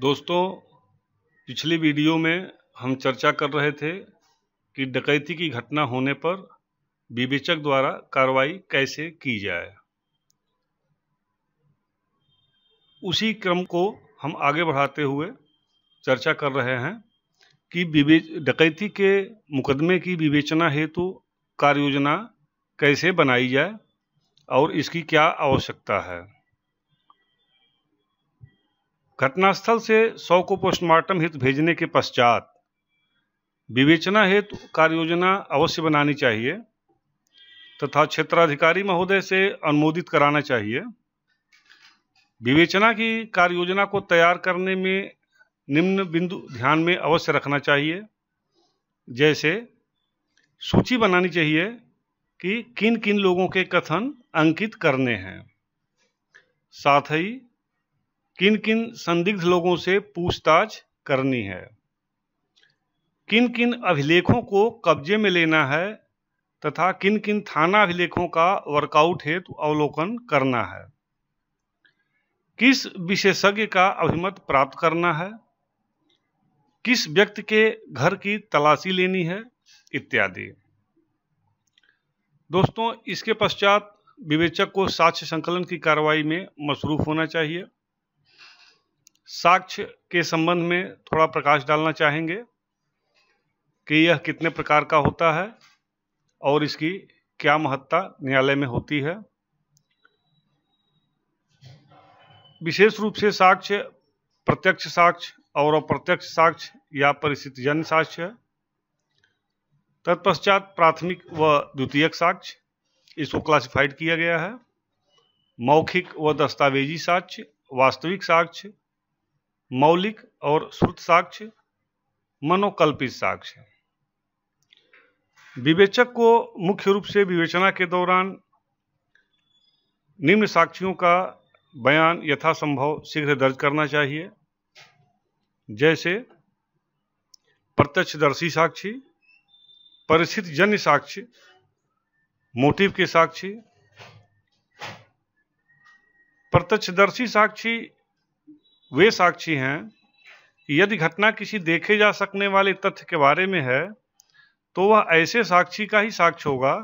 दोस्तों पिछली वीडियो में हम चर्चा कर रहे थे कि डकैती की घटना होने पर विवेचक द्वारा कार्रवाई कैसे की जाए उसी क्रम को हम आगे बढ़ाते हुए चर्चा कर रहे हैं कि विवेच डकैती के मुकदमे की विवेचना हेतु कार्य योजना कैसे बनाई जाए और इसकी क्या आवश्यकता है घटनास्थल से शव को पोस्टमार्टम हेतु भेजने के पश्चात विवेचना हेतु कार्ययोजना अवश्य बनानी चाहिए तथा क्षेत्राधिकारी महोदय से अनुमोदित कराना चाहिए विवेचना की कार्ययोजना को तैयार करने में निम्न बिंदु ध्यान में अवश्य रखना चाहिए जैसे सूची बनानी चाहिए कि किन किन लोगों के कथन अंकित करने हैं साथ ही किन किन संदिग्ध लोगों से पूछताछ करनी है किन किन अभिलेखों को कब्जे में लेना है तथा किन किन थाना अभिलेखों का वर्कआउट हेतु तो अवलोकन करना है किस विशेषज्ञ का अभिमत प्राप्त करना है किस व्यक्ति के घर की तलाशी लेनी है इत्यादि दोस्तों इसके पश्चात विवेचक को साक्ष्य संकलन की कार्रवाई में मसरूफ होना चाहिए साक्ष्य के संबंध में थोड़ा प्रकाश डालना चाहेंगे कि यह कितने प्रकार का होता है और इसकी क्या महत्ता न्यायालय में होती है विशेष रूप से साक्ष्य प्रत्यक्ष साक्ष्य और अप्रत्यक्ष साक्ष्य या जन साक्ष्य है तत्पश्चात प्राथमिक व द्वितीयक साक्ष्य इसको क्लासिफाइड किया गया है मौखिक व दस्तावेजी साक्ष्य वास्तविक साक्ष्य मौलिक और श्रुत साक्ष्य मनोकल्पित साक्ष्य विवेचक को मुख्य रूप से विवेचना के दौरान निम्न साक्षियों का बयान यथासंभव शीघ्र दर्ज करना चाहिए जैसे प्रत्यक्षदर्शी साक्षी परिस्थित जन्य साक्षी मोटिव के साक्षी प्रत्यक्षदर्शी साक्षी वे साक्षी हैं कि यदि घटना किसी देखे जा सकने वाले तथ्य के बारे में है तो वह ऐसे साक्षी का ही साक्ष होगा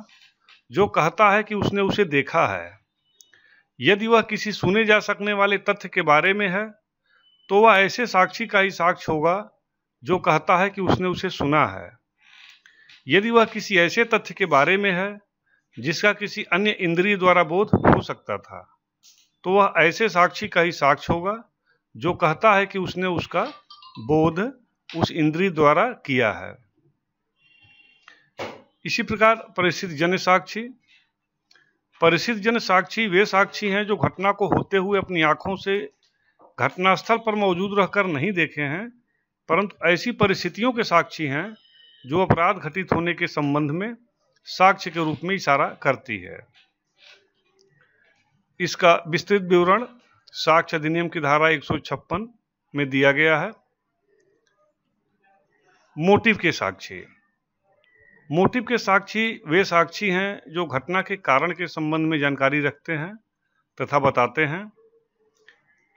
जो कहता है कि उसने उसे देखा है यदि वह किसी सुने जा सकने वाले तथ्य के बारे में है तो वह ऐसे साक्षी का ही साक्ष्य होगा जो कहता है कि उसने उसे सुना है यदि वह किसी ऐसे तथ्य के बारे में है जिसका किसी अन्य इंद्रिय द्वारा बोध हो सकता था तो वह ऐसे साक्षी का ही साक्ष होगा जो कहता है कि उसने उसका बोध उस इंद्री द्वारा किया है इसी प्रकार परिस्थित जन साक्षी परिस्थित जन साक्षी वे साक्षी हैं जो घटना को होते हुए अपनी आंखों से घटनास्थल पर मौजूद रहकर नहीं देखे हैं परंतु ऐसी परिस्थितियों के साक्षी हैं जो अपराध घटित होने के संबंध में साक्ष्य के रूप में इशारा करती है इसका विस्तृत विवरण साक्ष्य अधिनियम की धारा एक में दिया गया है मोटिव के साक्षी मोटिव के साक्षी वे साक्षी हैं जो घटना के कारण के संबंध में जानकारी रखते हैं तथा बताते हैं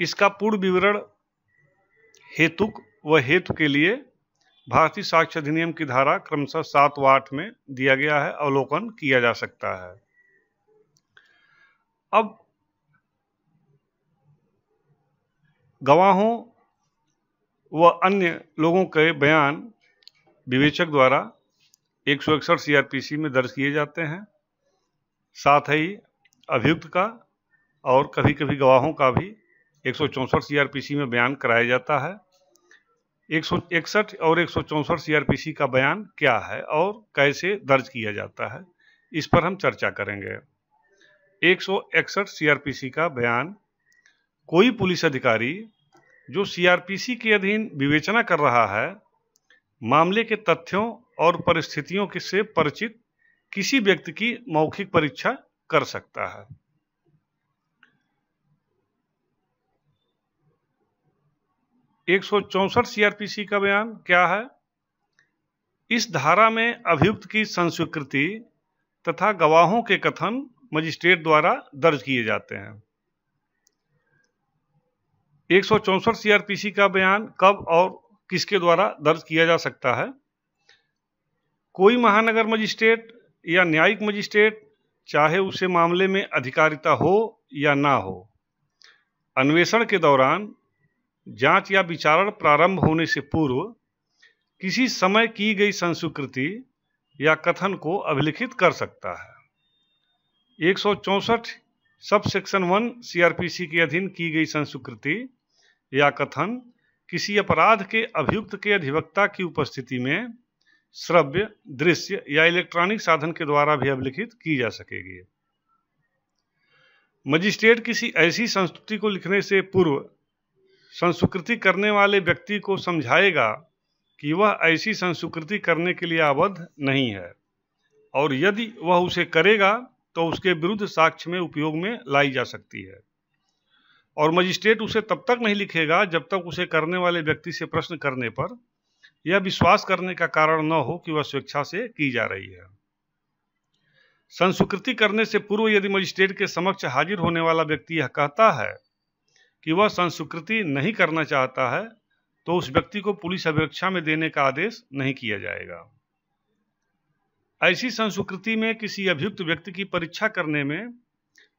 इसका पूर्ण विवरण हेतुक व हेतु के लिए भारतीय साक्ष्य अधिनियम की धारा क्रमशः सात व आठ में दिया गया है अवलोकन किया जा सकता है अब गवाहों व अन्य लोगों के बयान विवेचक द्वारा एक सौ इकसठ सी में दर्ज किए जाते हैं साथ ही अभियुक्त का और कभी कभी गवाहों का भी एक सौ चौंसठ सी में बयान कराया जाता है एक सौ इकसठ और एक सौ चौंसठ सी का बयान क्या है और कैसे दर्ज किया जाता है इस पर हम चर्चा करेंगे एक सौ इकसठ सी का बयान कोई पुलिस अधिकारी जो सीआरपीसी के अधीन विवेचना कर रहा है मामले के तथ्यों और परिस्थितियों के से परिचित किसी व्यक्ति की मौखिक परीक्षा कर सकता है एक सौ चौसठ सीआरपीसी का बयान क्या है इस धारा में अभियुक्त की संस्वीकृति तथा गवाहों के कथन मजिस्ट्रेट द्वारा दर्ज किए जाते हैं एक सौ सीआरपीसी का बयान कब और किसके द्वारा दर्ज किया जा सकता है कोई महानगर मजिस्ट्रेट या न्यायिक मजिस्ट्रेट चाहे उसे मामले में अधिकारिता हो या ना हो अन्वेषण के दौरान जांच या विचारण प्रारंभ होने से पूर्व किसी समय की गई संस्वीकृति या कथन को अभिलिखित कर सकता है एक सौ सब सेक्शन वन सीआरपीसी के अधीन की गई संस्वीकृति या कथन किसी अपराध के अभियुक्त के अधिवक्ता की उपस्थिति में श्रव्य दृश्य या इलेक्ट्रॉनिक साधन के द्वारा भी अभिलिखित की जा सकेगी मजिस्ट्रेट किसी ऐसी संस्तुति को लिखने से पूर्व संस्वीकृति करने वाले व्यक्ति को समझाएगा कि वह ऐसी संस्वीकृति करने के लिए आबद्ध नहीं है और यदि वह उसे करेगा तो उसके विरुद्ध साक्ष्य में उपयोग में लाई जा सकती है और मजिस्ट्रेट उसे तब तक नहीं लिखेगा जब तक उसे करने वाले व्यक्ति से प्रश्न करने पर यह विश्वास करने का कारण न हो कि वह स्वेच्छा से की जा रही है संस्वीकृति करने से पूर्व यदि मजिस्ट्रेट के समक्ष हाजिर होने वाला व्यक्ति यह कहता है कि वह संस्वीकृति नहीं करना चाहता है तो उस व्यक्ति को पुलिस अभिरक्षा में देने का आदेश नहीं किया जाएगा ऐसी संस्कृति में किसी अभियुक्त व्यक्ति की परीक्षा करने में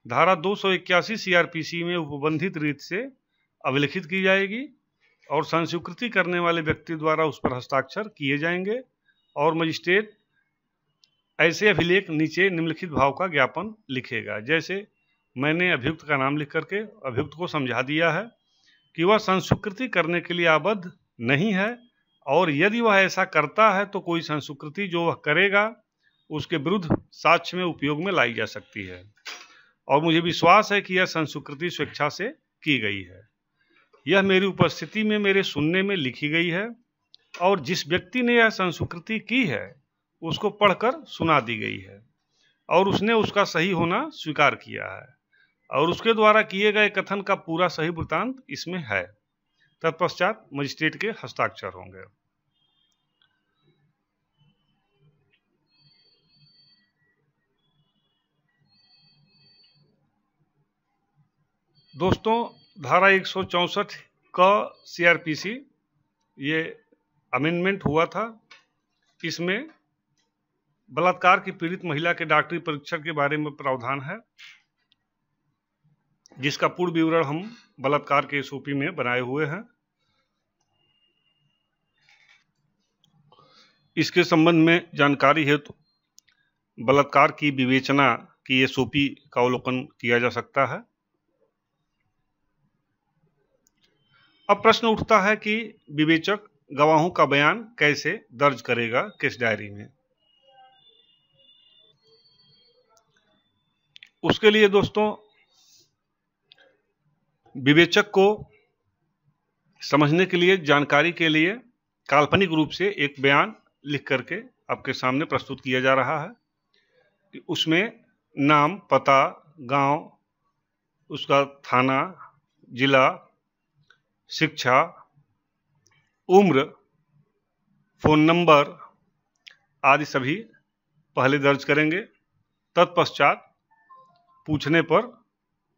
धारा 281 सीआरपीसी में उपबंधित रीत से अभिलिखित की जाएगी और संस्वीकृति करने वाले व्यक्ति द्वारा उस पर हस्ताक्षर किए जाएंगे और मजिस्ट्रेट ऐसे अभिलेख नीचे निम्नलिखित भाव का ज्ञापन लिखेगा जैसे मैंने अभियुक्त का नाम लिख करके अभियुक्त को समझा दिया है कि वह संस्वीकृति करने के लिए आबद्ध नहीं है और यदि वह ऐसा करता है तो कोई संस्वीकृति जो वह करेगा उसके विरुद्ध साक्ष्य में उपयोग में लाई जा सकती है और मुझे विश्वास है कि यह संस्कृति स्वेच्छा से की गई है यह मेरी उपस्थिति में मेरे सुनने में लिखी गई है और जिस व्यक्ति ने यह संस्कृति की है उसको पढ़कर सुना दी गई है और उसने उसका सही होना स्वीकार किया है और उसके द्वारा किए गए कथन का पूरा सही वृत्तांत इसमें है तत्पश्चात मजिस्ट्रेट के हस्ताक्षर होंगे दोस्तों धारा एक सौ चौंसठ का सीआरपीसी ये अमेंडमेंट हुआ था इसमें बलात्कार की पीड़ित महिला के डॉक्टरी परीक्षण के बारे में प्रावधान है जिसका पूर्ण विवरण हम बलात्कार के एसओपी में बनाए हुए हैं इसके संबंध में जानकारी हेतु तो बलात्कार की विवेचना की एसओपी का अवलोकन किया जा सकता है अब प्रश्न उठता है कि विवेचक गवाहों का बयान कैसे दर्ज करेगा किस डायरी में उसके लिए दोस्तों विवेचक को समझने के लिए जानकारी के लिए काल्पनिक रूप से एक बयान लिख करके आपके सामने प्रस्तुत किया जा रहा है कि उसमें नाम पता गांव, उसका थाना जिला शिक्षा उम्र फ़ोन नंबर आदि सभी पहले दर्ज करेंगे तत्पश्चात पूछने पर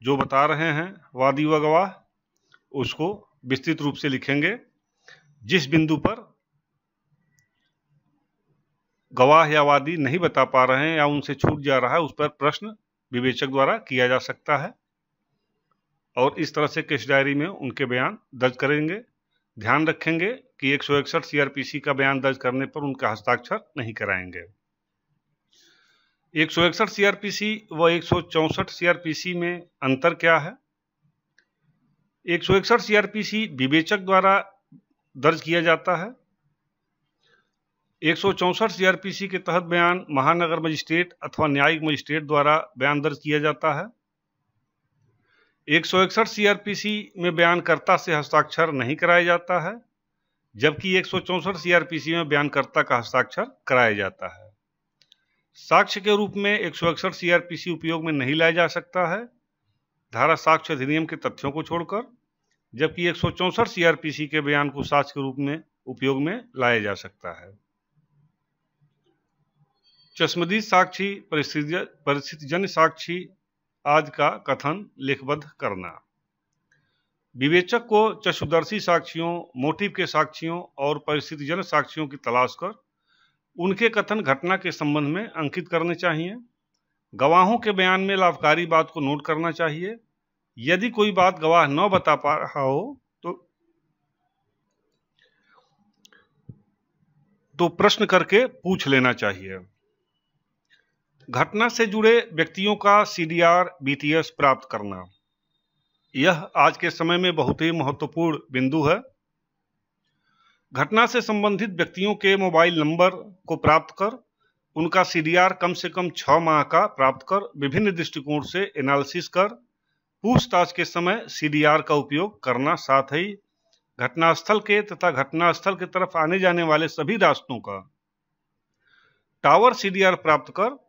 जो बता रहे हैं वादी व गवाह उसको विस्तृत रूप से लिखेंगे जिस बिंदु पर गवाह या वादी नहीं बता पा रहे हैं या उनसे छूट जा रहा है उस पर प्रश्न विवेचक द्वारा किया जा सकता है और इस तरह से केस डायरी में उनके बयान दर्ज करेंगे ध्यान रखेंगे कि एक सौ इकसठ सीआरपीसी का बयान दर्ज करने पर उनका हस्ताक्षर नहीं कराएंगे एक सौ इकसठ सीआरपीसी व एक सौ चौंसठ सीआरपीसी में अंतर क्या है एक सौ इकसठ सीआरपीसी विवेचक द्वारा दर्ज किया जाता है एक सौ चौंसठ सीआरपीसी के तहत बयान महानगर मजिस्ट्रेट अथवा न्यायिक मजिस्ट्रेट द्वारा बयान दर्ज किया जाता है एक सौ इकसठ सीआरपीसी में बयानकर्ता से हस्ताक्षर नहीं कराया जाता है जबकि एक सौ चौंसठ सीआरपीसी में बयानकर्ता का हस्ताक्षर कराया जाता है साक्ष्य के रूप में एक सौ इकसठ सीआरपीसी उपयोग में नहीं लाया जा सकता है धारा साक्ष्य अधिनियम के तथ्यों को छोड़कर जबकि एक सौ चौंसठ सीआरपीसी के बयान को साक्ष्य के रूप में उपयोग में लाया जा सकता है चश्मदीद साक्षी परिस्थिति परिस्थितिजन्य साक्षी आज का कथन लिखबद्ध करना विवेचक को चशुदर्शी साक्षियों मोटिव के साक्षियों और परिस्थितिजन साक्षियों की तलाश कर उनके कथन घटना के संबंध में अंकित करने चाहिए गवाहों के बयान में लाभकारी बात को नोट करना चाहिए यदि कोई बात गवाह न बता पा रहा हो तो तो प्रश्न करके पूछ लेना चाहिए घटना से जुड़े व्यक्तियों का सीडीआर बीटीएस प्राप्त करना यह आज के समय में बहुत ही महत्वपूर्ण बिंदु है घटना से संबंधित व्यक्तियों के मोबाइल नंबर को प्राप्त कर उनका सीडीआर कम से कम छः माह का प्राप्त कर विभिन्न दृष्टिकोण से एनालिसिस कर पूछताछ के समय सीडीआर का उपयोग करना साथ ही घटनास्थल के तथा घटनास्थल की तरफ आने जाने वाले सभी रास्तों का टावर सीडीआर प्राप्त कर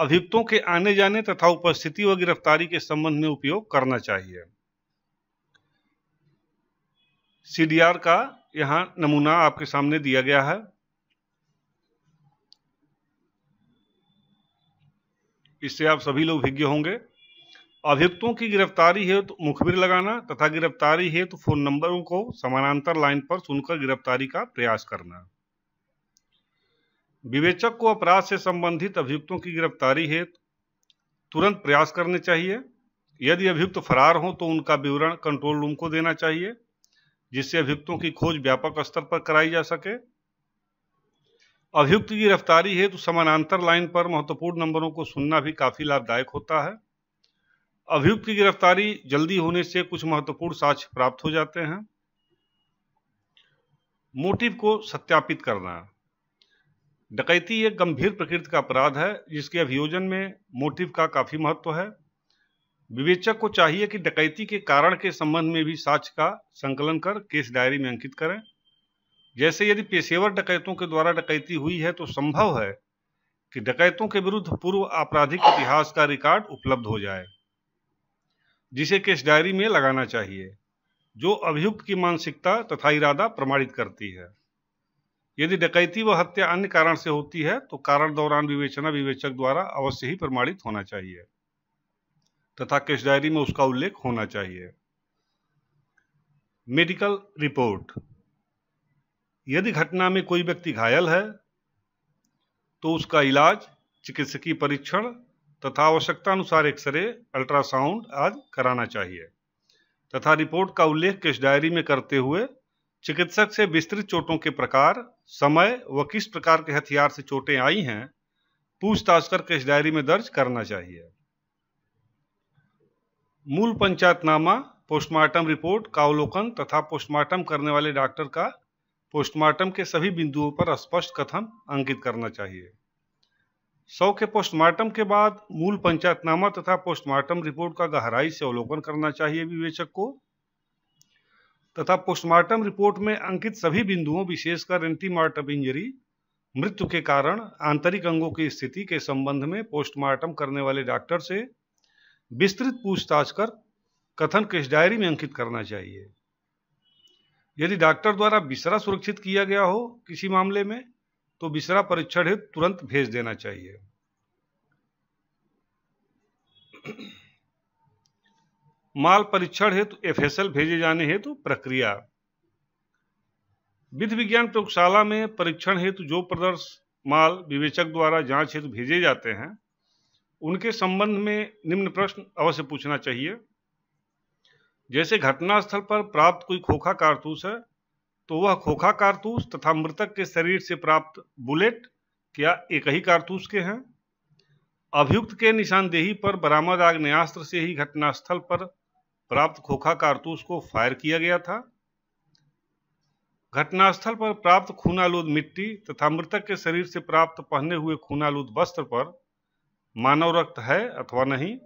अभियुक्तों के आने जाने तथा उपस्थिति व गिरफ्तारी के संबंध में उपयोग करना चाहिए सीडीआर का यहां नमूना आपके सामने दिया गया है इससे आप सभी लोग भिज्ञ होंगे अभियुक्तों की गिरफ्तारी है तो मुखबिर लगाना तथा गिरफ्तारी है तो फोन नंबरों को समानांतर लाइन पर सुनकर गिरफ्तारी का प्रयास करना विवेचक को अपराध से संबंधित अभियुक्तों की गिरफ्तारी हेतु तुरंत प्रयास करने चाहिए यदि अभियुक्त फरार हो तो उनका विवरण कंट्रोल रूम को देना चाहिए जिससे अभियुक्तों की खोज व्यापक स्तर पर कराई जा सके अभियुक्त की गिरफ्तारी हेतु तो समानांतर लाइन पर महत्वपूर्ण नंबरों को सुनना भी काफ़ी लाभदायक होता है अभियुक्त की गिरफ्तारी जल्दी होने से कुछ महत्वपूर्ण साक्ष्य प्राप्त हो जाते हैं मोटिव को सत्यापित करना डकैती एक गंभीर प्रकृति का अपराध है जिसके अभियोजन में मोटिव का काफ़ी महत्व है विवेचक को चाहिए कि डकैती के कारण के संबंध में भी साक्ष का संकलन कर केस डायरी में अंकित करें जैसे यदि पेशेवर डकैतों के द्वारा डकैती हुई है तो संभव है कि डकैतों के विरुद्ध पूर्व आपराधिक इतिहास का रिकॉर्ड उपलब्ध हो जाए जिसे केस डायरी में लगाना चाहिए जो अभियुक्त की मानसिकता तथा इरादा प्रमाणित करती है यदि डकैती व हत्या अन्य कारण से होती है तो कारण दौरान विवेचना विवेचक द्वारा अवश्य ही प्रमाणित होना चाहिए तथा केस डायरी में उसका उल्लेख होना चाहिए मेडिकल रिपोर्ट यदि घटना में कोई व्यक्ति घायल है तो उसका इलाज चिकित्सकीय परीक्षण तथा आवश्यकता अनुसार एक्सरे अल्ट्रासाउंड आदि कराना चाहिए तथा रिपोर्ट का उल्लेख केस डायरी में करते हुए चिकित्सक से विस्तृत चोटों के प्रकार समय व किस प्रकार के हथियार से चोटें आई हैं पूछताछ कर केस डायरी में दर्ज करना चाहिए मूल पंचायतनामा पोस्टमार्टम रिपोर्ट का अवलोकन तथा पोस्टमार्टम करने वाले डॉक्टर का पोस्टमार्टम के सभी बिंदुओं पर स्पष्ट कथन अंकित करना चाहिए सौ के पोस्टमार्टम के बाद मूल पंचायतनामा तथा पोस्टमार्टम रिपोर्ट का गहराई से अवलोकन करना चाहिए विवेचक को तथा पोस्टमार्टम रिपोर्ट में अंकित सभी बिंदुओं विशेषकर एंटीमार्टम इंजरी मृत्यु के कारण आंतरिक अंगों की स्थिति के संबंध में पोस्टमार्टम करने वाले डॉक्टर से विस्तृत पूछताछ कर कथन किस डायरी में अंकित करना चाहिए यदि डॉक्टर द्वारा बिसरा सुरक्षित किया गया हो किसी मामले में तो बिसरा परीक्षण हित तुरंत भेज देना चाहिए माल परीक्षण हेतु तो एफ भेजे जाने हेतु तो प्रक्रिया विधि विज्ञान प्रयोगशाला में परीक्षण हेतु तो जो प्रदर्श माल विवेचक द्वारा जांच हेतु भेजे जाते हैं उनके संबंध में निम्न प्रश्न अवश्य पूछना चाहिए जैसे घटनास्थल पर प्राप्त कोई खोखा कारतूस है तो वह खोखा कारतूस तथा मृतक के शरीर से प्राप्त बुलेट क्या एक ही कारतूस के हैं अभियुक्त के निशानदेही पर बरामद आग्नेस्त्र से ही घटनास्थल पर प्राप्त खोखा कारतूस को फायर किया गया था घटनास्थल पर प्राप्त खूनालूद मिट्टी तथा मृतक के शरीर से प्राप्त पहने हुए खूनालूद वस्त्र पर मानव रक्त है अथवा नहीं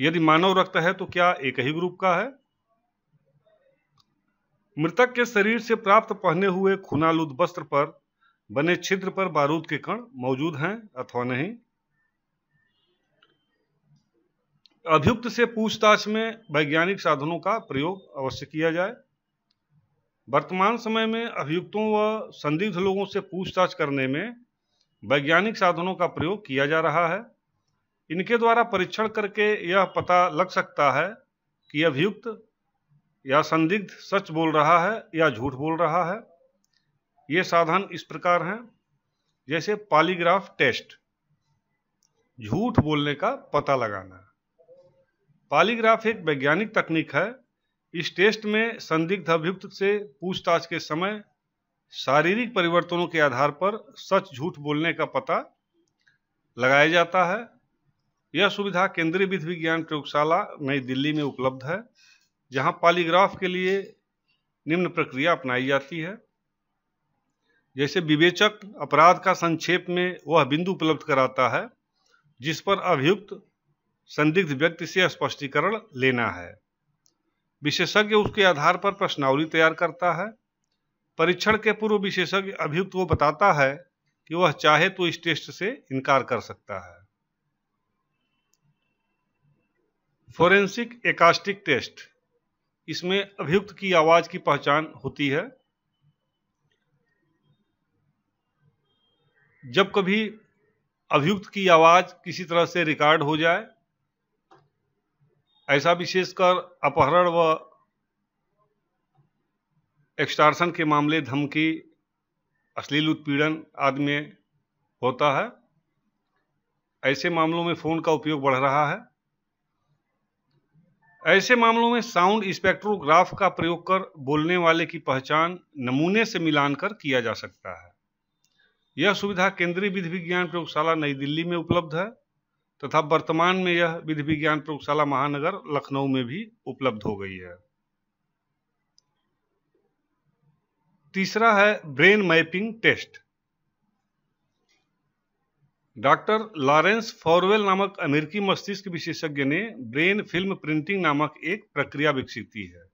यदि मानव रक्त है तो क्या एक ही ग्रुप का है मृतक के शरीर से प्राप्त पहने हुए खूनालूद वस्त्र पर बने छिद्र पर बारूद के कण मौजूद हैं अथवा नहीं अभियुक्त से पूछताछ में वैज्ञानिक साधनों का प्रयोग अवश्य किया जाए वर्तमान समय में अभियुक्तों व संदिग्ध लोगों से पूछताछ करने में वैज्ञानिक साधनों का प्रयोग किया जा रहा है इनके द्वारा परीक्षण करके यह पता लग सकता है कि अभियुक्त या संदिग्ध सच बोल रहा है या झूठ बोल रहा है ये साधन इस प्रकार हैं जैसे पॉलीग्राफ टेस्ट झूठ बोलने का पता लगाना पॉलीग्राफ एक वैज्ञानिक तकनीक है इस टेस्ट में संदिग्ध अभियुक्त से पूछताछ के समय शारीरिक परिवर्तनों के आधार पर सच झूठ बोलने का पता लगाया जाता है यह सुविधा केंद्रीय विधि विज्ञान प्रयोगशाला नई दिल्ली में उपलब्ध है जहां पॉलीग्राफ के लिए निम्न प्रक्रिया अपनाई जाती है जैसे विवेचक अपराध का संक्षेप में वह बिंदु उपलब्ध कराता है जिस पर अभियुक्त संदिग्ध व्यक्ति से स्पष्टीकरण लेना है विशेषज्ञ उसके आधार पर प्रश्नावली तैयार करता है परीक्षण के पूर्व विशेषज्ञ अभियुक्त को बताता है कि वह चाहे तो इस टेस्ट से इनकार कर सकता है फोरेंसिक एकास्टिक टेस्ट इसमें अभियुक्त की आवाज की पहचान होती है जब कभी अभियुक्त की आवाज किसी तरह से रिकॉर्ड हो जाए ऐसा विशेषकर अपहरण व एक्सटार्सन के मामले धमकी अश्लील उत्पीड़न आदि में होता है ऐसे मामलों में फ़ोन का उपयोग बढ़ रहा है ऐसे मामलों में साउंड स्पेक्ट्रोग्राफ का प्रयोग कर बोलने वाले की पहचान नमूने से मिलान कर किया जा सकता है यह सुविधा केंद्रीय विधि विज्ञान प्रयोगशाला नई दिल्ली में उपलब्ध है तथा वर्तमान में यह विधि विज्ञान प्रयोगशाला महानगर लखनऊ में भी उपलब्ध हो गई है तीसरा है brain mapping test doctor Lawrence Farwell नामक अमेरिकी मस्तिष्क विशेषज्ञ ने ब्रेन फिल्म प्रिंटिंग नामक एक प्रक्रिया विकसित की है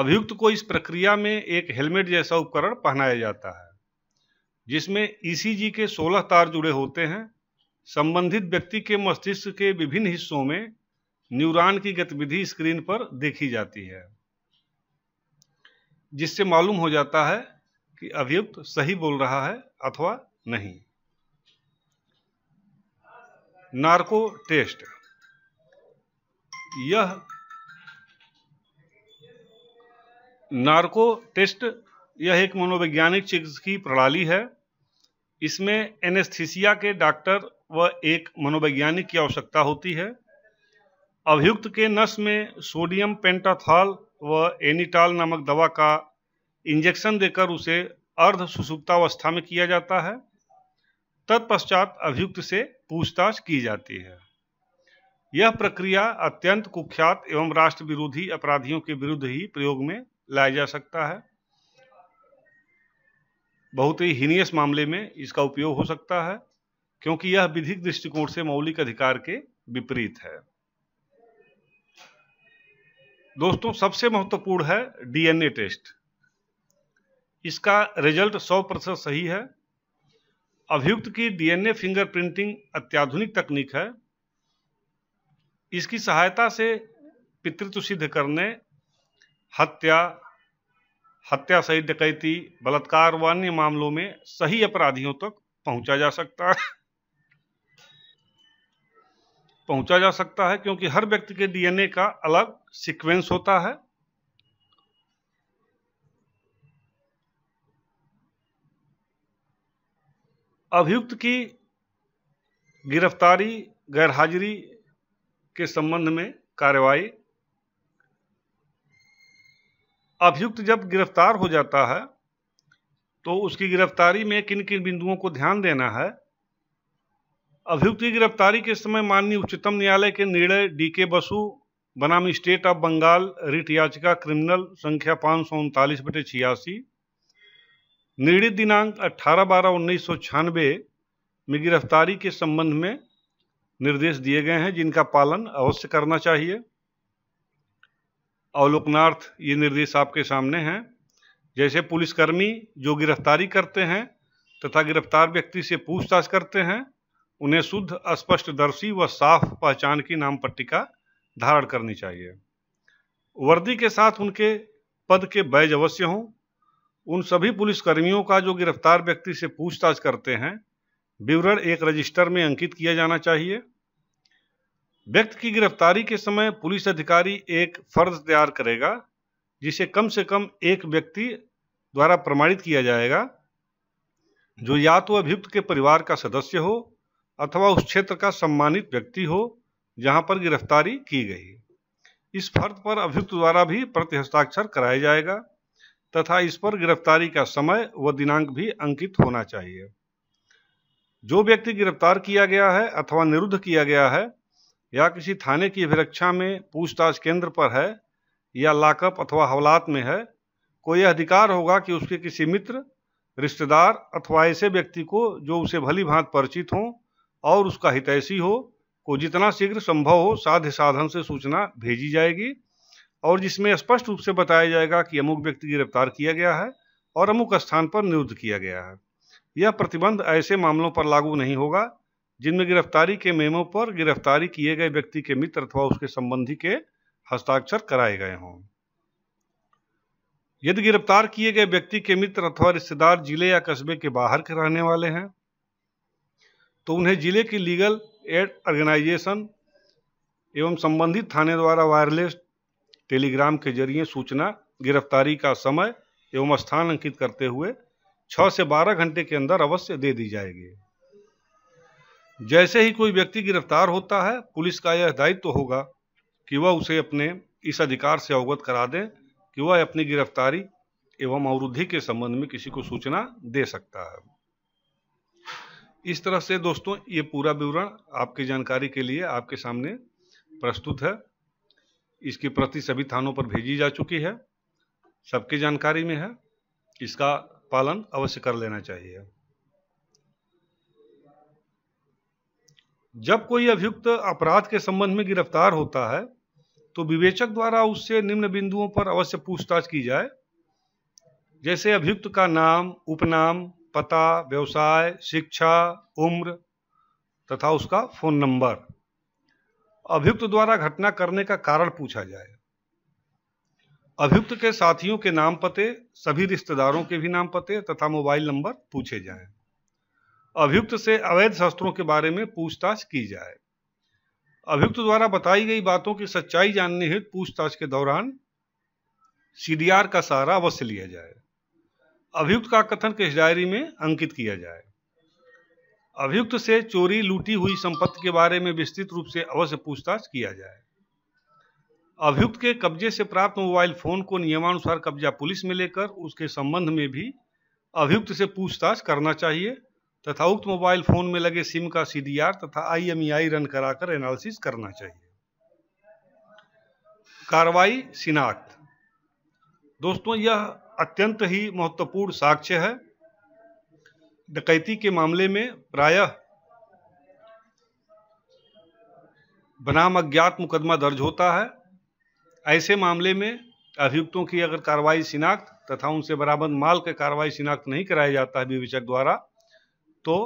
अभियुक्त को इस प्रक्रिया में एक हेलमेट जैसा उपकरण पहनाया जाता है जिसमें ईसीजी e के 16 तार जुड़े होते हैं संबंधित व्यक्ति के मस्तिष्क के विभिन्न हिस्सों में न्यूरॉन की गतिविधि स्क्रीन पर देखी जाती है जिससे मालूम हो जाता है कि अभियुक्त सही बोल रहा है अथवा नहीं नार्को टेस्ट यह नार्को टेस्ट यह एक मनोवैज्ञानिक चिकित्सकीय प्रणाली है इसमें एनेस्थीसिया के डॉक्टर व एक मनोवैज्ञानिक की आवश्यकता होती है अभियुक्त के नस में सोडियम पेंटाथॉल व एनिटॉल नामक दवा का इंजेक्शन देकर उसे अर्ध सुसुप्तावस्था में किया जाता है तत्पश्चात अभियुक्त से पूछताछ की जाती है यह प्रक्रिया अत्यंत कुख्यात एवं राष्ट्र विरोधी अपराधियों के विरुद्ध ही प्रयोग में लाया जा सकता है बहुत ही हीनियस मामले में इसका उपयोग हो सकता है क्योंकि यह विधिक दृष्टिकोण से मौलिक अधिकार के विपरीत है दोस्तों सबसे महत्वपूर्ण है डीएनए टेस्ट इसका रिजल्ट 100 प्रतिशत सही है अभियुक्त की डीएनए फिंगरप्रिंटिंग अत्याधुनिक तकनीक है इसकी सहायता से पितृत्व सिद्ध करने हत्या हत्या सहित डकैती बलात्कार व अन्य मामलों में सही अपराधियों तक पहुंचा जा सकता है पहुंचा जा सकता है क्योंकि हर व्यक्ति के डीएनए का अलग सीक्वेंस होता है अभियुक्त की गिरफ्तारी गैरहाजिरी के संबंध में कार्रवाई अभियुक्त जब गिरफ्तार हो जाता है तो उसकी गिरफ्तारी में किन किन बिंदुओं को ध्यान देना है अभियुक्त की गिरफ्तारी के समय माननीय उच्चतम न्यायालय के निर्णय डी के बसु बनाम स्टेट ऑफ बंगाल रिट याचिका क्रिमिनल संख्या पाँच सौ उनतालीस बटे छियासी निर्णित दिनांक 18 बारह उन्नीस सौ छियानबे में गिरफ्तारी के संबंध में निर्देश दिए गए हैं जिनका पालन अवश्य करना चाहिए अवलोकनार्थ ये निर्देश आपके सामने हैं जैसे पुलिसकर्मी जो गिरफ्तारी करते हैं तथा गिरफ्तार व्यक्ति से पूछताछ करते हैं उन्हें शुद्ध स्पष्टदर्शी व साफ पहचान की नाम पट्टिका धारण करनी चाहिए वर्दी के साथ उनके पद के बैज अवश्य हों उन सभी पुलिसकर्मियों का जो गिरफ्तार व्यक्ति से पूछताछ करते हैं विवरण एक रजिस्टर में अंकित किया जाना चाहिए व्यक्ति की गिरफ्तारी के समय पुलिस अधिकारी एक फर्ज तैयार करेगा जिसे कम से कम एक व्यक्ति द्वारा प्रमाणित किया जाएगा जो या तो अभियुक्त के परिवार का सदस्य हो अथवा उस क्षेत्र का सम्मानित व्यक्ति हो जहां पर गिरफ्तारी की गई इस फर्द पर अभियुक्त द्वारा भी प्रति हस्ताक्षर कराया जाएगा तथा इस पर गिरफ्तारी का समय व दिनांक भी अंकित होना चाहिए जो व्यक्ति गिरफ्तार किया गया है अथवा निरुद्ध किया गया है या किसी थाने की अभिरक्षा में पूछताछ केंद्र पर है या लाकअप अथवा हवलात में है को यह अधिकार होगा कि उसके किसी मित्र रिश्तेदार अथवा ऐसे व्यक्ति को जो उसे भली भांत परिचित हों और उसका हितैषी हो को जितना शीघ्र संभव हो साध्य साधन से सूचना भेजी जाएगी और जिसमें स्पष्ट रूप से बताया जाएगा कि अमुक व्यक्ति गिरफ्तार किया गया है और अमुक स्थान पर निरुद्ध किया गया है यह प्रतिबंध ऐसे मामलों पर लागू नहीं होगा जिनमें गिरफ्तारी के मेमो पर गिरफ्तारी किए गए व्यक्ति के मित्र अथवा उसके संबंधी के हस्ताक्षर कराए गए हों यदि गिरफ्तार किए गए व्यक्ति के मित्र अथवा रिश्तेदार जिले या कस्बे के बाहर के रहने वाले हैं तो उन्हें जिले की लीगल एड ऑर्गेनाइजेशन एवं संबंधित थाने द्वारा वायरलेस टेलीग्राम के जरिए सूचना गिरफ्तारी का समय एवं स्थान अंकित करते हुए छः से बारह घंटे के अंदर अवश्य दे दी जाएगी जैसे ही कोई व्यक्ति गिरफ्तार होता है पुलिस का यह दायित्व तो होगा कि वह उसे अपने इस अधिकार से अवगत करा दें कि वह अपनी गिरफ्तारी एवं अवरुद्धि के संबंध में किसी को सूचना दे सकता है इस तरह से दोस्तों ये पूरा विवरण आपकी जानकारी के लिए आपके सामने प्रस्तुत है इसकी प्रति सभी थानों पर भेजी जा चुकी है सबकी जानकारी में है इसका पालन अवश्य कर लेना चाहिए जब कोई अभियुक्त अपराध के संबंध में गिरफ्तार होता है तो विवेचक द्वारा उससे निम्न बिंदुओं पर अवश्य पूछताछ की जाए जैसे अभियुक्त का नाम उपनाम पता व्यवसाय शिक्षा उम्र तथा उसका फ़ोन नंबर अभियुक्त द्वारा घटना करने का कारण पूछा जाए अभियुक्त के साथियों के नाम पते सभी रिश्तेदारों के भी नाम पते तथा मोबाइल नंबर पूछे जाएं। अभियुक्त से अवैध शस्त्रों के बारे में पूछताछ की जाए अभियुक्त द्वारा बताई गई बातों की सच्चाई जानने हेतु पूछताछ के दौरान सीडीआर का सहारा अवश्य लिया जाए अभियुक्त का कथन किस डायरी में अंकित किया जाए अभियुक्त से चोरी लूटी हुई संपत्ति के बारे में विस्तृत रूप से अवश्य पूछताछ किया जाए अभियुक्त के कब्जे से प्राप्त मोबाइल फोन को नियमानुसार कब्जा पुलिस में लेकर उसके संबंध में भी अभियुक्त से पूछताछ करना चाहिए तथा उक्त मोबाइल फोन में लगे सिम का सीडीआर तथा आईएमईआई रन कराकर एनालिसिस करना चाहिए कार्रवाई शिनाख्त दोस्तों यह अत्यंत ही महत्वपूर्ण साक्ष्य है डकैती के मामले में प्रायः बनाम अज्ञात मुकदमा दर्ज होता है ऐसे मामले में अभियुक्तों की अगर कार्रवाई शिनाख्त तथा उनसे बरामद माल के कार्रवाई शिनाख्त नहीं कराया जाता है विवेचक द्वारा तो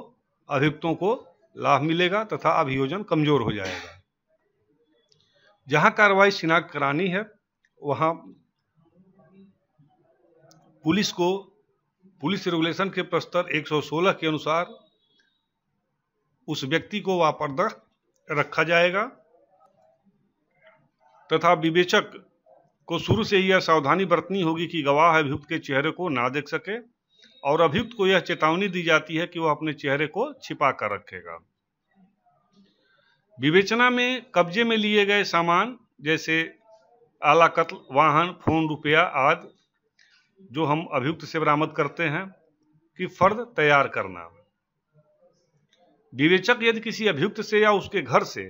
अभियुक्तों को लाभ मिलेगा तथा अभियोजन कमजोर हो जाएगा जहां कार्रवाई शिनाख्त करानी है वहां पुलिस को पुलिस रेगुलेशन के प्रस्तर 116 के अनुसार उस व्यक्ति को वापर्दा रखा जाएगा तथा विवेचक को शुरू से यह सावधानी बरतनी होगी कि गवाह अभियुक्त के चेहरे को ना देख सके और अभियुक्त को यह चेतावनी दी जाती है कि वह अपने चेहरे को छिपा कर रखेगा विवेचना में कब्जे में लिए गए सामान जैसे आला कत्ल वाहन फोन रुपया आदि जो हम अभियुक्त से बरामद करते हैं कि फर्द तैयार करना विवेचक यदि किसी अभियुक्त से या उसके घर से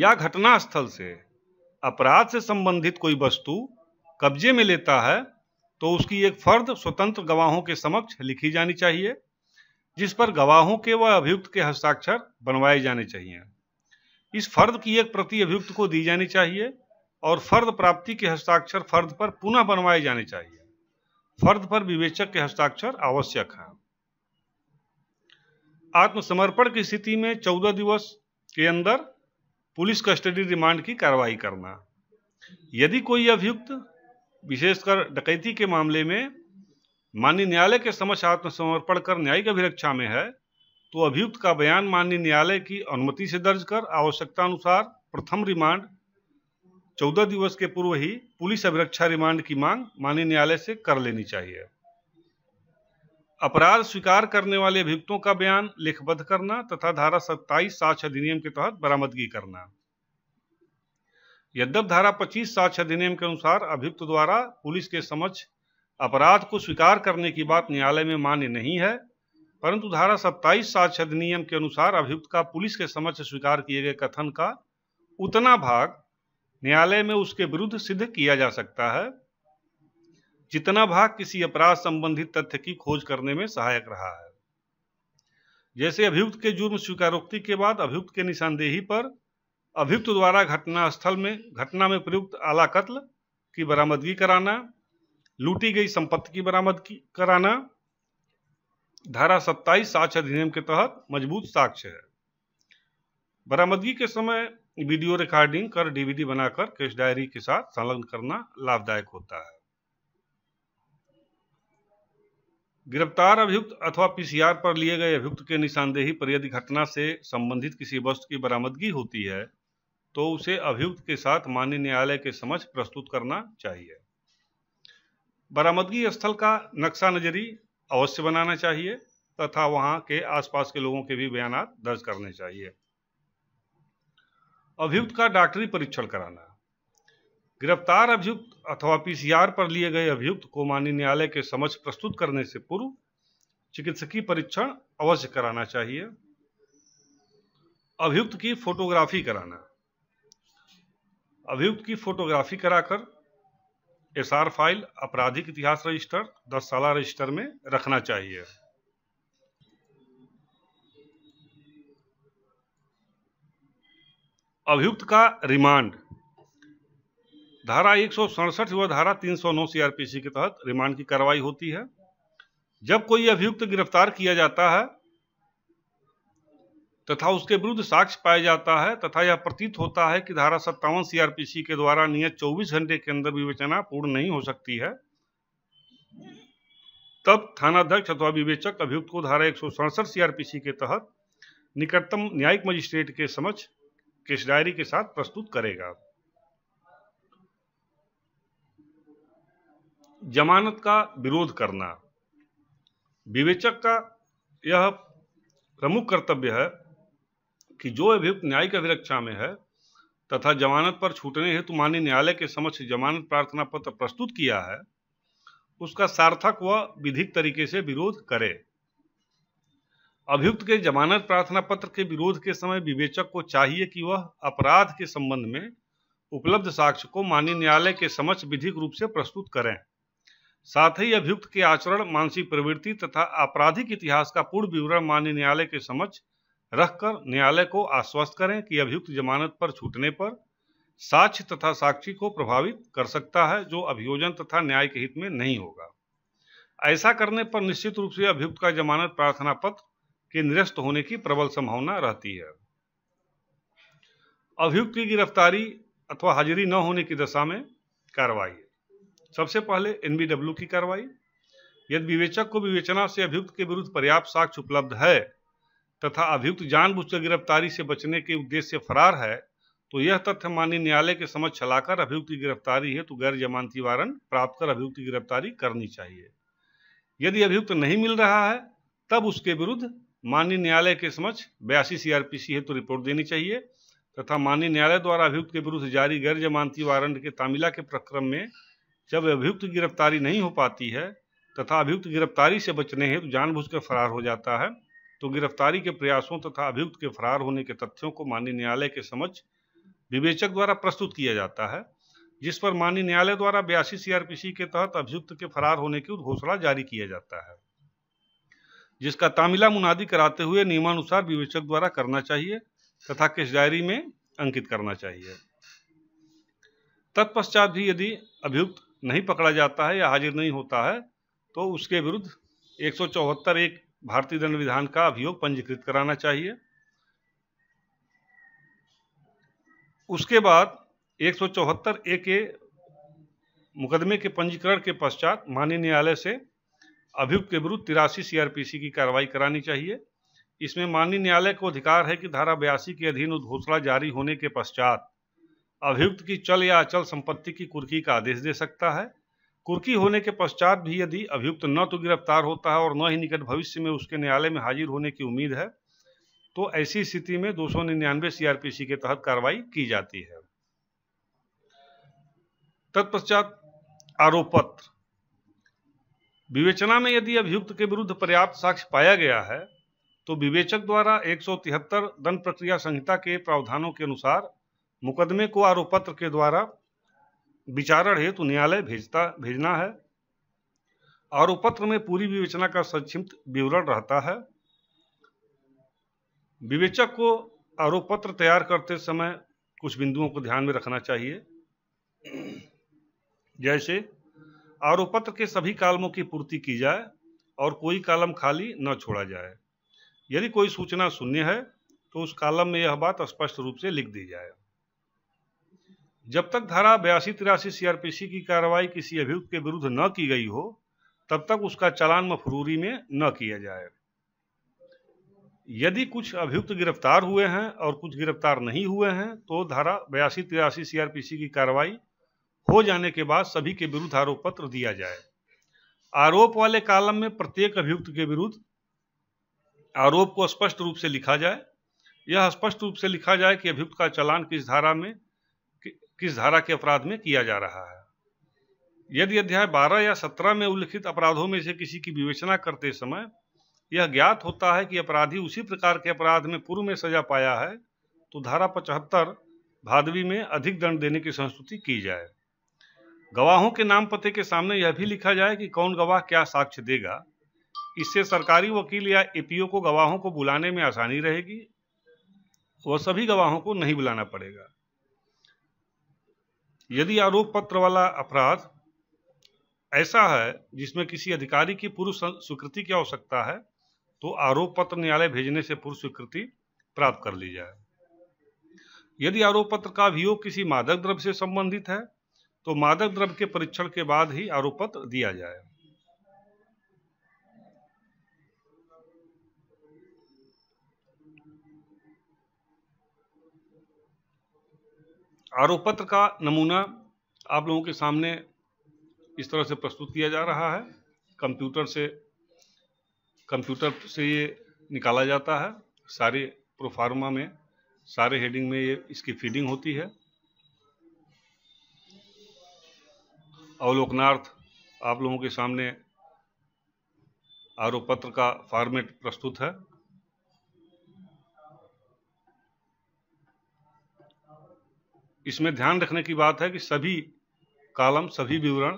या घटना स्थल से अपराध से संबंधित कोई वस्तु कब्जे में लेता है तो उसकी एक फर्द स्वतंत्र गवाहों के समक्ष लिखी जानी चाहिए जिस पर गवाहों के व अभियुक्त के हस्ताक्षर बनवाए जाने चाहिए इस फर्द की एक प्रति अभियुक्त को दी जानी चाहिए और फर्द प्राप्ति के हस्ताक्षर फर्द पर पुनः बनवाए जाने चाहिए फर्द पर विवेचक के हस्ताक्षर आवश्यक है आत्मसमर्पण की स्थिति में चौदह दिवस के अंदर पुलिस कस्टडी रिमांड की कार्रवाई करना यदि कोई अभियुक्त विशेषकर डकैती के मामले में माननीय न्यायालय के समक्ष आत्मसमर्पण कर न्यायिक अभिरक्षा में है तो अभियुक्त का बयान माननीय न्यायालय की अनुमति से दर्ज कर आवश्यकता अनुसार प्रथम रिमांड चौदह दिवस के पूर्व ही पुलिस अभिरक्षा रिमांड की मांग माननीय न्यायालय से कर लेनी चाहिए अपराध स्वीकार करने वाले अभियुक्तों का बयान लिखबद्ध करना तथा धारा सत्ताईस साक्ष अधिनियम के तहत बरामदगी करना यद्यप धारा पच्चीस साक्ष अधिनियम के अनुसार अभियुक्त द्वारा पुलिस के समक्ष अपराध को स्वीकार करने की बात न्यायालय में मान्य नहीं है परंतु धारा सत्ताईस साक्ष अधिनियम के अनुसार अभियुक्त का पुलिस के समक्ष स्वीकार किए गए कथन का उतना भाग न्यायालय में उसके विरुद्ध सिद्ध किया जा सकता है जितना भाग किसी अपराध संबंधित तथ्य की खोज करने में सहायक रहा है जैसे अभियुक्त के जुर्म स्वीकारोक्ति के बाद अभियुक्त के निशानदेही पर अभियुक्त द्वारा घटना स्थल में घटना में प्रयुक्त आला कत्ल की बरामदगी कराना लूटी गई संपत्ति की बरामदगी कराना धारा सत्ताईस साक्ष्य अधिनियम के तहत मजबूत साक्ष्य है बरामदगी के समय वीडियो रिकॉर्डिंग कर डीवीडी बनाकर केस डायरी के साथ संलग्न करना लाभदायक होता है गिरफ्तार अभियुक्त अथवा पीसीआर पर लिए गए अभियुक्त के निशानदेही पर यदि घटना से संबंधित किसी वस्तु की बरामदगी होती है तो उसे अभियुक्त के साथ मान्य न्यायालय के समक्ष प्रस्तुत करना चाहिए बरामदगी स्थल का नक्शा नजरी अवश्य बनाना चाहिए तथा वहां के आसपास के लोगों के भी बयान दर्ज करने चाहिए अभियुक्त का डॉक्टरी परीक्षण कराना गिरफ्तार अभियुक्त अथवा पीसीआर पर लिए गए अभियुक्त को माननीय न्यायालय के समक्ष प्रस्तुत करने से पूर्व चिकित्सकीय परीक्षण अवश्य कराना चाहिए अभियुक्त की फोटोग्राफी कराना अभियुक्त की फोटोग्राफी कराकर एसआर फाइल आपराधिक इतिहास रजिस्टर दस साल रजिस्टर में रखना चाहिए अभियुक्त का रिमांड धारा एक व धारा 309 सीआरपीसी के तहत रिमांड की कार्रवाई होती है जब कोई अभियुक्त गिरफ्तार किया जाता है तथा उसके विरुद्ध साक्ष्य पाया जाता है तथा यह प्रतीत होता है कि धारा सत्तावन सीआरपीसी के द्वारा नियत 24 घंटे के अंदर विवेचना पूर्ण नहीं हो सकती है तब थानाध्यक्ष अथवा विवेचक अभियुक्त को धारा एक सीआरपीसी के तहत निकटतम न्यायिक मजिस्ट्रेट के समक्ष किस डायरी के साथ प्रस्तुत करेगा जमानत का विरोध करना विवेचक का यह प्रमुख कर्तव्य है कि जो अभियुक्त न्यायिक अभिरक्षा में है तथा जमानत पर छूटने हेतु माननीय न्यायालय के समक्ष जमानत प्रार्थना पत्र प्रस्तुत किया है उसका सार्थक व विधिक तरीके से विरोध करे अभियुक्त के जमानत प्रार्थना पत्र के विरोध के समय विवेचक को चाहिए कि वह अपराध के संबंध में उपलब्ध साक्ष्य को माननीय न्यायालय के समक्ष विधिक रूप से प्रस्तुत करें साथ ही अभियुक्त के आचरण मानसिक प्रवृत्ति तथा आपराधिक इतिहास का पूर्ण विवरण माननीय न्यायालय के समक्ष रखकर न्यायालय को आश्वस्त करें कि अभियुक्त जमानत पर छूटने पर साक्ष्य तथा साक्षी को प्रभावित कर सकता है जो अभियोजन तथा न्याय के हित में नहीं होगा ऐसा करने पर निश्चित रूप से अभियुक्त का जमानत प्रार्थना पत्र के निरस्त होने की प्रबल संभावना रहती है अभियुक्त की गिरफ्तारी अथवा हाजिरी न होने की दशा में कार्रवाई सबसे पहले एनबीडब्ल्यू की कार्रवाई यदि विवेचक को विवेचना से अभियुक्त के विरुद्ध पर्याप्त साक्ष्य उपलब्ध है तथा अभियुक्त जानबूझकर गिरफ्तारी से बचने के उद्देश्य से फरार है तो यह तथ्य माननीय न्यायालय के समक्ष छलाकर अभियुक्त की गिरफ्तारी है तो गैर जमानती वारंट प्राप्त कर अभियुक्त की गिरफ्तारी करनी चाहिए यदि अभियुक्त नहीं मिल रहा है तब उसके विरुद्ध माननीय न्यायालय के समक्ष बयासी सीआरपीसी है तो रिपोर्ट देनी चाहिए तथा माननीय न्यायालय द्वारा अभियुक्त के विरुद्ध जारी गैर जमानती वारंट के तामिला के प्रक्रम में जब अभियुक्त गिरफ्तारी नहीं हो पाती है तथा अभियुक्त गिरफ्तारी से बचने हैं तो जानबूझकर फरार हो जाता है तो गिरफ्तारी के प्रयासों तथा अभियुक्त के फरार होने के तथ्यों को माननीय न्यायालय के समक्ष विवेचक द्वारा प्रस्तुत किया जाता है जिस पर माननीय न्यायालय द्वारा बयासी सीआरपीसी के तहत अभियुक्त के फरार होने की उद्घोषणा जारी किया जाता है जिसका तामिला मुनादी कराते हुए नियमानुसार विवेचक द्वारा करना चाहिए तथा किस डायरी में अंकित करना चाहिए तत्पश्चात भी यदि अभियुक्त नहीं पकड़ा जाता है या हाजिर नहीं होता है तो उसके विरुद्ध एक सौ चौहत्तर एक भारतीय दंड विधान का अभियोग पंजीकृत कराना चाहिए उसके बाद एक सौ चौहत्तर ए के मुकदमे के पंजीकरण के पश्चात माननीय न्यायालय से अभियुक्त के विरुद्ध तिरासी सीआरपीसी की कार्रवाई करानी चाहिए इसमें माननीय न्यायालय को अधिकार है कि धारा बयासी के अधीन उद्घोषणा जारी होने के पश्चात अभियुक्त की चल या अचल संपत्ति की कुर्की का आदेश दे सकता है कुर्की होने के पश्चात भी यदि अभियुक्त न तो गिरफ्तार होता है और न ही निकट भविष्य में उसके न्यायालय में हाजिर होने की उम्मीद है तो ऐसी स्थिति में दो सौ निन्यानवे सीआरपीसी के तहत कार्रवाई की जाती है तत्पश्चात आरोप पत्र विवेचना में यदि अभियुक्त के विरुद्ध पर्याप्त साक्ष्य पाया गया है तो विवेचक द्वारा एक दंड प्रक्रिया संहिता के प्रावधानों के अनुसार मुकदमे को आरोप पत्र के द्वारा विचारण हेतु न्यायालय भेजता भेजना है आरोप पत्र में पूरी विवेचना का संक्षिप्त विवरण रहता है विवेचक को आरोप पत्र तैयार करते समय कुछ बिंदुओं को ध्यान में रखना चाहिए जैसे आरोप पत्र के सभी कालमों की पूर्ति की जाए और कोई कालम खाली न छोड़ा जाए यदि कोई सूचना शून्य है तो उस कालम में यह बात स्पष्ट रूप से लिख दी जाए जब तक धारा बयासी तिरासी सीआरपीसी की कार्रवाई किसी अभियुक्त के विरुद्ध न की गई हो तब तक उसका चालान मफरूरी में न किया जाए यदि कुछ अभियुक्त गिरफ्तार हुए हैं और कुछ गिरफ्तार नहीं हुए हैं तो धारा बयासी तिरासी सीआरपीसी की कार्रवाई हो जाने के बाद सभी के विरुद्ध आरोप पत्र दिया जाए आरोप वाले कालम में प्रत्येक अभियुक्त के विरुद्ध आरोप को स्पष्ट रूप से लिखा जाए यह स्पष्ट रूप से लिखा जाए कि अभियुक्त का चलान किस धारा में कि, किस धारा के अपराध में किया जा रहा है यदि अध्याय 12 या 17 में उल्लिखित अपराधों में से किसी की विवेचना करते समय यह ज्ञात होता है कि अपराधी उसी प्रकार के अपराध में पूर्व में सजा पाया है तो धारा पचहत्तर भादवी में अधिक दंड देने की संस्तुति की जाए गवाहों के नाम पते के सामने यह भी लिखा जाए कि कौन गवाह क्या साक्ष्य देगा इससे सरकारी वकील या एपीओ को गवाहों को बुलाने में आसानी रहेगी वह सभी गवाहों को नहीं बुलाना पड़ेगा यदि आरोप पत्र वाला अपराध ऐसा है जिसमें किसी अधिकारी की पूर्व स्वीकृति की आवश्यकता है तो आरोप पत्र न्यायालय भेजने से पूर्व स्वीकृति प्राप्त कर ली जाए यदि आरोप पत्र का अभियोग किसी मादक द्रव्य से संबंधित है तो मादक द्रव्य के परीक्षण के बाद ही आरोप पत्र दिया जाए आरोप पत्र का नमूना आप लोगों के सामने इस तरह से प्रस्तुत किया जा रहा है कंप्यूटर से कंप्यूटर से ये निकाला जाता है सारे प्रोफार्मा में सारे हेडिंग में ये इसकी फीडिंग होती है अवलोकनार्थ आप लोगों के सामने आरोप पत्र का फॉर्मेट प्रस्तुत है इसमें ध्यान रखने की बात है कि सभी कालम सभी विवरण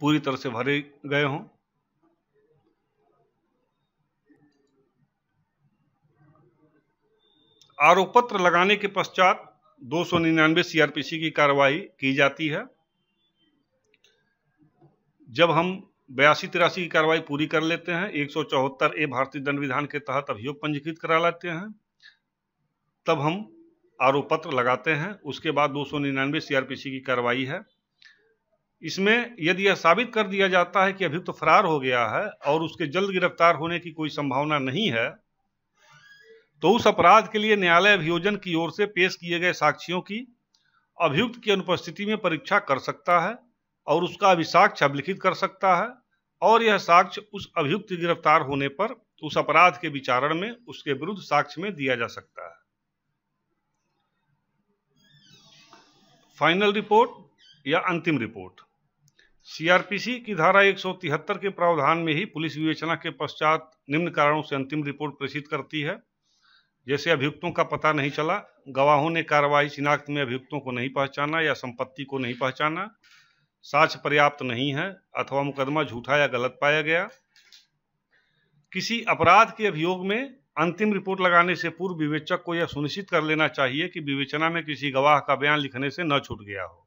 पूरी तरह से भरे गए हों आरोप पत्र लगाने के पश्चात दो सौ निन्यानवे सीआरपीसी की कार्रवाई की जाती है जब हम बयासी तिरासी की कार्रवाई पूरी कर लेते हैं एक सौ चौहत्तर ए भारतीय दंड विधान के तहत अभियोग पंजीकृत करा लेते हैं तब हम आरोप पत्र लगाते हैं उसके बाद दो सौ निन्यानवे सीआरपीसी की कार्रवाई है इसमें यदि यह साबित कर दिया जाता है कि अभियुक्त तो फरार हो गया है और उसके जल्द गिरफ्तार होने की कोई संभावना नहीं है तो उस अपराध के लिए न्यायालय अभियोजन की ओर से पेश किए गए साक्षियों की अभियुक्त की अनुपस्थिति में परीक्षा कर सकता है और उसका अभिसाक्ष्य अभिलिखित कर सकता है और यह साक्ष्य उस अभियुक्त गिरफ्तार होने पर उस अपराध के विचारण में उसके विरुद्ध साक्ष्य में दिया जा सकता है फाइनल रिपोर्ट या अंतिम रिपोर्ट सीआरपीसी की धारा 173 के प्रावधान में ही पुलिस विवेचना के पश्चात निम्न कारणों से अंतिम रिपोर्ट प्रेषित करती है जैसे अभियुक्तों का पता नहीं चला गवाहों ने कार्रवाई शिनाख्त में अभियुक्तों को नहीं पहचाना या संपत्ति को नहीं पहचाना साक्ष पर्याप्त नहीं है अथवा मुकदमा झूठा या गलत पाया गया किसी अपराध के अभियोग में अंतिम रिपोर्ट लगाने से पूर्व विवेचक को यह सुनिश्चित कर लेना चाहिए कि विवेचना में किसी गवाह का बयान लिखने से न छूट गया हो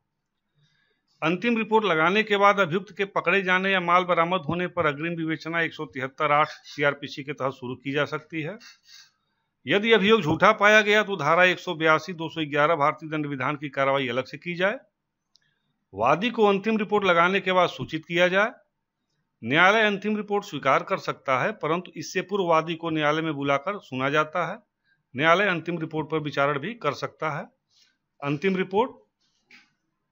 अंतिम रिपोर्ट लगाने के बाद अभियुक्त के पकड़े जाने या माल बरामद होने पर अग्रिम विवेचना एक सौ तिहत्तर आठ सी के तहत शुरू की जा सकती है यदि अभियोग झूठा पाया गया तो धारा एक सौ बयासी दो सौ ग्यारह भारतीय दंड विधान की कार्रवाई अलग से की जाए वादी को अंतिम रिपोर्ट लगाने के बाद सूचित किया जाए न्यायालय अंतिम रिपोर्ट स्वीकार कर सकता है परंतु इससे पूर्व वादी को न्यायालय में बुलाकर सुना जाता है न्यायालय अंतिम रिपोर्ट पर विचारण भी कर सकता है अंतिम रिपोर्ट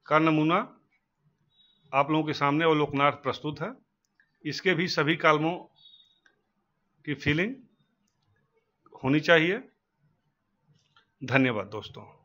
का नमूना आप लोगों के सामने अवलोकनार्थ प्रस्तुत है इसके भी सभी कालमों की फीलिंग होनी चाहिए धन्यवाद दोस्तों